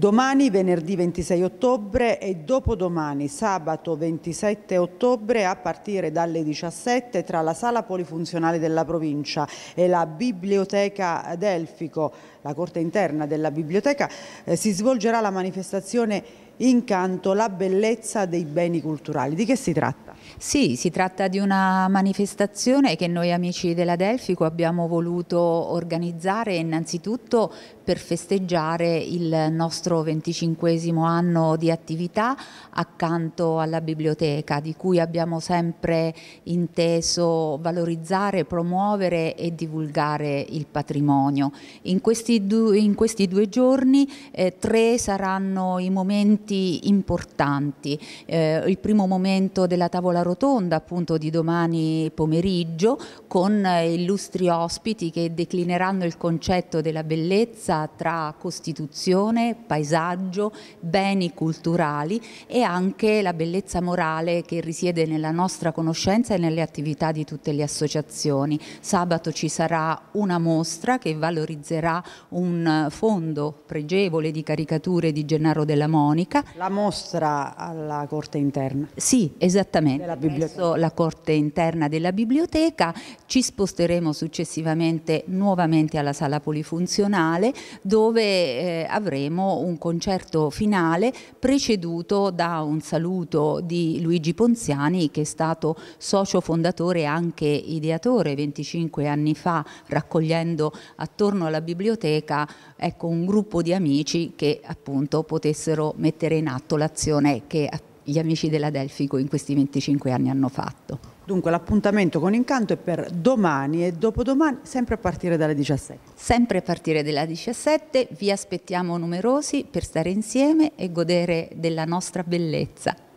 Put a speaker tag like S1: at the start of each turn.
S1: Domani, venerdì 26 ottobre e dopodomani, sabato 27 ottobre, a partire dalle 17 tra la Sala Polifunzionale della Provincia e la Biblioteca Delfico, la corte interna della biblioteca, eh, si svolgerà la manifestazione in canto la bellezza dei beni culturali. Di che si tratta? Sì, si tratta di una manifestazione che noi amici della Delfico
S2: abbiamo voluto organizzare innanzitutto per festeggiare il nostro venticinquesimo anno di attività accanto alla biblioteca di cui abbiamo sempre inteso valorizzare, promuovere e divulgare il patrimonio. In questi, due, in questi due giorni eh, tre saranno i momenti momenti importanti, eh, il primo momento della tavola rotonda appunto di domani pomeriggio con eh, illustri ospiti che declineranno il concetto della bellezza tra Costituzione, paesaggio, beni culturali e anche la bellezza morale che risiede nella nostra conoscenza e nelle attività di tutte le associazioni. Sabato ci sarà una mostra che valorizzerà un fondo pregevole di caricature di Gennaro della Monica biblioteca.
S1: La mostra alla corte interna. Sì,
S2: esattamente, della presso la corte interna della biblioteca. Ci sposteremo successivamente nuovamente alla sala polifunzionale dove eh, avremo un concerto finale preceduto da un saluto di Luigi Ponziani che è stato socio fondatore e anche ideatore 25 anni fa raccogliendo attorno alla biblioteca ecco, un gruppo di amici che appunto potessero mettere mettere in atto l'azione che gli amici della Delfico in questi 25 anni hanno fatto.
S1: Dunque l'appuntamento con Incanto è per domani e dopodomani, sempre a partire dalle 17. Sempre a partire dalle 17, vi aspettiamo numerosi
S2: per stare insieme e godere della nostra bellezza.